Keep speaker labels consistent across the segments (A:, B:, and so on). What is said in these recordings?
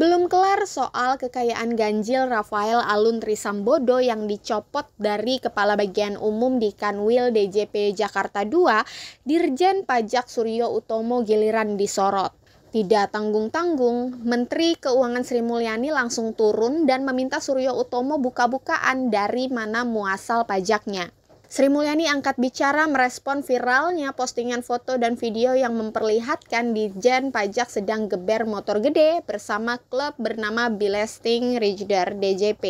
A: Belum kelar soal kekayaan ganjil Rafael Alun Trisambodo yang dicopot dari Kepala Bagian Umum di Kanwil DJP Jakarta II, Dirjen Pajak Suryo Utomo giliran disorot. Tidak tanggung-tanggung, Menteri Keuangan Sri Mulyani langsung turun dan meminta Suryo Utomo buka-bukaan dari mana muasal pajaknya. Sri Mulyani angkat bicara merespon viralnya postingan foto dan video yang memperlihatkan Dijen Pajak sedang geber motor gede bersama klub bernama Bilesting Rijdar DJP,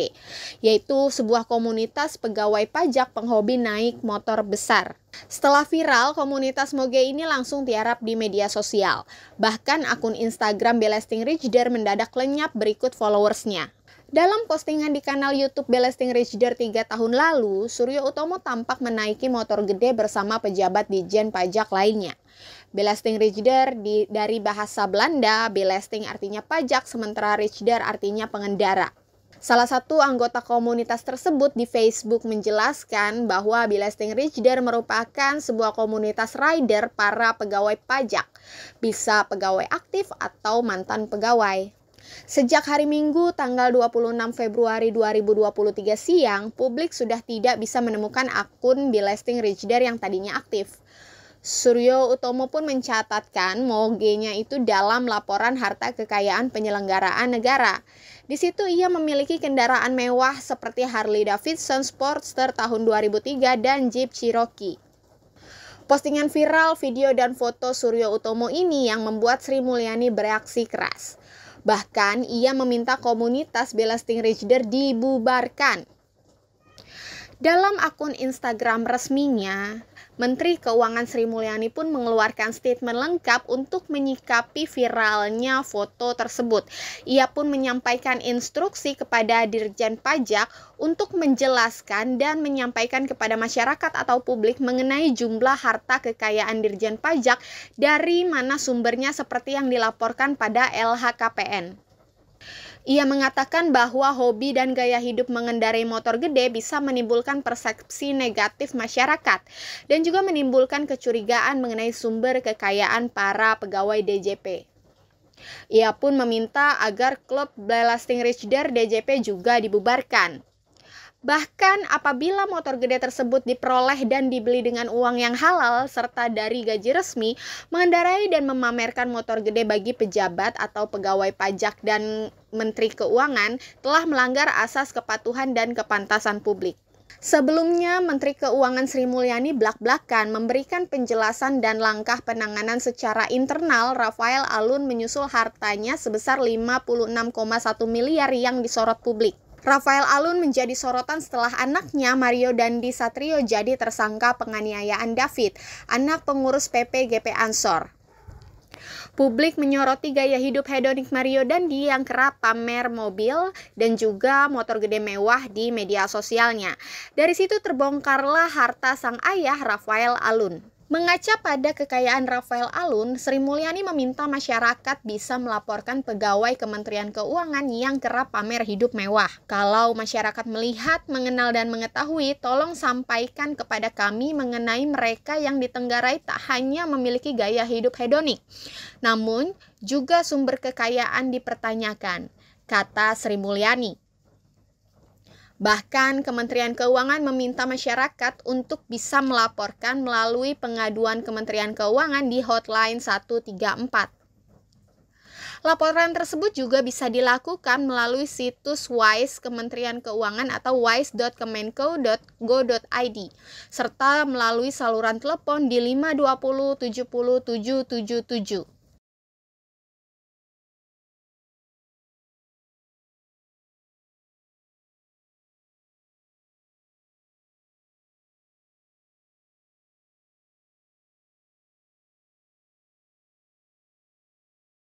A: yaitu sebuah komunitas pegawai pajak penghobi naik motor besar. Setelah viral, komunitas Moge ini langsung tiarap di media sosial. Bahkan akun Instagram Belesting Richter mendadak lenyap berikut followersnya. Dalam postingan di kanal YouTube Belasting Richter 3 tahun lalu, Suryo Utomo tampak menaiki motor gede bersama pejabat di Jen pajak lainnya. Belasting Richter di, dari bahasa Belanda, Belasting artinya pajak, sementara Richter artinya pengendara. Salah satu anggota komunitas tersebut di Facebook menjelaskan bahwa Bilesting Rider merupakan sebuah komunitas rider para pegawai pajak, bisa pegawai aktif atau mantan pegawai. Sejak hari Minggu tanggal 26 Februari 2023 siang, publik sudah tidak bisa menemukan akun Bilesting Richter yang tadinya aktif. Suryo Utomo pun mencatatkan moge-nya itu dalam laporan harta kekayaan penyelenggaraan negara. Di situ ia memiliki kendaraan mewah seperti Harley Davidson Sportster tahun 2003 dan Jeep Cherokee. Postingan viral video dan foto Suryo Utomo ini yang membuat Sri Mulyani bereaksi keras. Bahkan ia meminta komunitas bela Stingray Jeder dibubarkan. Dalam akun Instagram resminya, Menteri Keuangan Sri Mulyani pun mengeluarkan statement lengkap untuk menyikapi viralnya foto tersebut. Ia pun menyampaikan instruksi kepada Dirjen Pajak untuk menjelaskan dan menyampaikan kepada masyarakat atau publik mengenai jumlah harta kekayaan Dirjen Pajak dari mana sumbernya seperti yang dilaporkan pada LHKPN. Ia mengatakan bahwa hobi dan gaya hidup mengendarai motor gede bisa menimbulkan persepsi negatif masyarakat dan juga menimbulkan kecurigaan mengenai sumber kekayaan para pegawai DJP. Ia pun meminta agar klub Blasting Dad DJP juga dibubarkan. Bahkan apabila motor gede tersebut diperoleh dan dibeli dengan uang yang halal serta dari gaji resmi, mengendarai dan memamerkan motor gede bagi pejabat atau pegawai pajak dan menteri keuangan telah melanggar asas kepatuhan dan kepantasan publik. Sebelumnya, Menteri Keuangan Sri Mulyani blak-blakan memberikan penjelasan dan langkah penanganan secara internal Rafael Alun menyusul hartanya sebesar 56,1 miliar yang disorot publik. Rafael Alun menjadi sorotan setelah anaknya Mario Dandi Satrio jadi tersangka penganiayaan David, anak pengurus PP GP Ansor. Publik menyoroti gaya hidup hedonik Mario Dandi yang kerap pamer mobil dan juga motor gede mewah di media sosialnya. Dari situ terbongkarlah harta sang ayah Rafael Alun. Mengaca pada kekayaan Rafael Alun, Sri Mulyani meminta masyarakat bisa melaporkan pegawai Kementerian Keuangan yang kerap pamer hidup mewah. Kalau masyarakat melihat, mengenal, dan mengetahui, tolong sampaikan kepada kami mengenai mereka yang ditenggarai tak hanya memiliki gaya hidup hedonik, namun juga sumber kekayaan dipertanyakan, kata Sri Mulyani. Bahkan Kementerian Keuangan meminta masyarakat untuk bisa melaporkan melalui pengaduan Kementerian Keuangan di hotline 134. Laporan tersebut juga bisa dilakukan melalui situs WISE Kementerian Keuangan atau wise.kemenko.go.id serta melalui saluran telepon di 520 70 777.